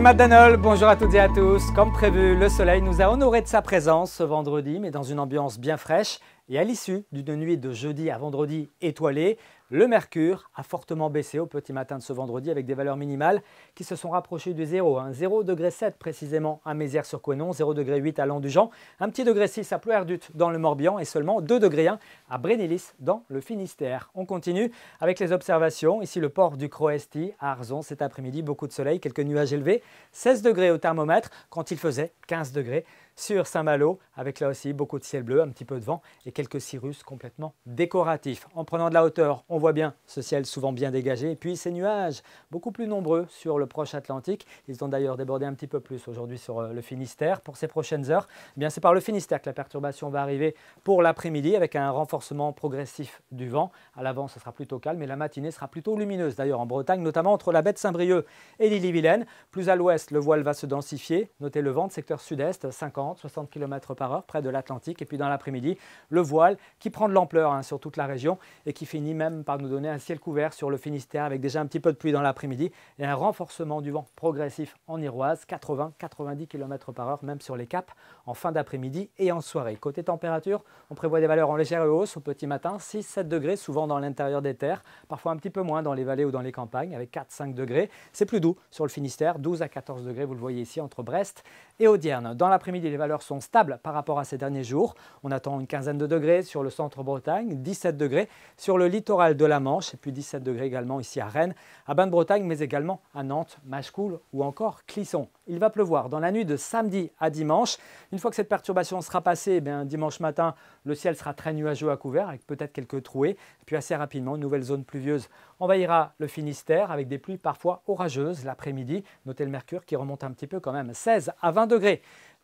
Matt Danol, bonjour à toutes et à tous. Comme prévu, le soleil nous a honoré de sa présence ce vendredi, mais dans une ambiance bien fraîche. Et à l'issue d'une nuit de jeudi à vendredi étoilée, le mercure a fortement baissé au petit matin de ce vendredi avec des valeurs minimales qui se sont rapprochées du hein. zéro. degré 0,7 précisément à Mézières-sur-Coenon, 0,8 à Landujan, un petit degré 6 à Plouerdut dans le Morbihan et seulement 2 degrés à Brénilis dans le Finistère. On continue avec les observations. Ici le port du Croesti à Arzon cet après-midi, beaucoup de soleil, quelques nuages élevés, 16 degrés au thermomètre quand il faisait 15 degrés sur Saint-Malo, avec là aussi beaucoup de ciel bleu, un petit peu de vent et quelques cirrus complètement décoratifs. En prenant de la hauteur, on voit bien ce ciel souvent bien dégagé et puis ces nuages beaucoup plus nombreux sur le proche Atlantique. Ils ont d'ailleurs débordé un petit peu plus aujourd'hui sur euh, le Finistère. Pour ces prochaines heures, eh bien c'est par le Finistère que la perturbation va arriver pour l'après-midi avec un renforcement progressif du vent. À l'avant, ce sera plutôt calme mais la matinée sera plutôt lumineuse d'ailleurs en Bretagne, notamment entre la baie de Saint-Brieuc et lîle vilaine Plus à l'ouest, le voile va se densifier. Notez le vent secteur sud-est, 50 60 km par heure près de l'Atlantique. Et puis dans l'après-midi, le voile qui prend de l'ampleur hein, sur toute la région et qui finit même par nous donner un ciel couvert sur le Finistère avec déjà un petit peu de pluie dans l'après-midi et un renforcement du vent progressif en Iroise, 80-90 km par heure même sur les caps en fin d'après-midi et en soirée. Côté température, on prévoit des valeurs en légère hausse au petit matin, 6-7 degrés souvent dans l'intérieur des terres, parfois un petit peu moins dans les vallées ou dans les campagnes avec 4-5 degrés. C'est plus doux sur le Finistère, 12 à 14 degrés, vous le voyez ici entre Brest et Audierne. Dans l'après-midi, les valeurs sont stables par rapport à ces derniers jours. On attend une quinzaine de degrés sur le centre-Bretagne, 17 degrés sur le littoral de la Manche, et puis 17 degrés également ici à Rennes, à Bain-de-Bretagne, mais également à Nantes, Machecoul ou encore Clisson. Il va pleuvoir dans la nuit de samedi à dimanche. Une fois que cette perturbation sera passée, eh dimanche matin, le ciel sera très nuageux à couvert, avec peut-être quelques trouées. Puis assez rapidement, une nouvelle zone pluvieuse envahira le Finistère, avec des pluies parfois orageuses l'après-midi. Notez le mercure qui remonte un petit peu quand même, 16 à 20 degrés.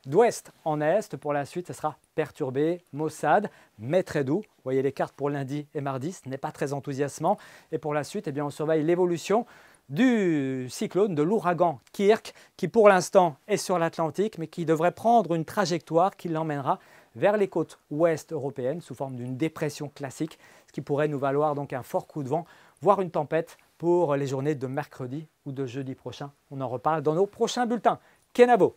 D'ouest en est, pour la suite, ce sera perturbé, maussade, mais très doux. Vous voyez les cartes pour lundi et mardi, ce n'est pas très enthousiasmant. Et pour la suite, eh bien, on surveille l'évolution du cyclone, de l'ouragan Kirk, qui pour l'instant est sur l'Atlantique, mais qui devrait prendre une trajectoire qui l'emmènera vers les côtes ouest européennes sous forme d'une dépression classique, ce qui pourrait nous valoir donc un fort coup de vent, voire une tempête pour les journées de mercredi ou de jeudi prochain. On en reparle dans nos prochains bulletins. Kenabo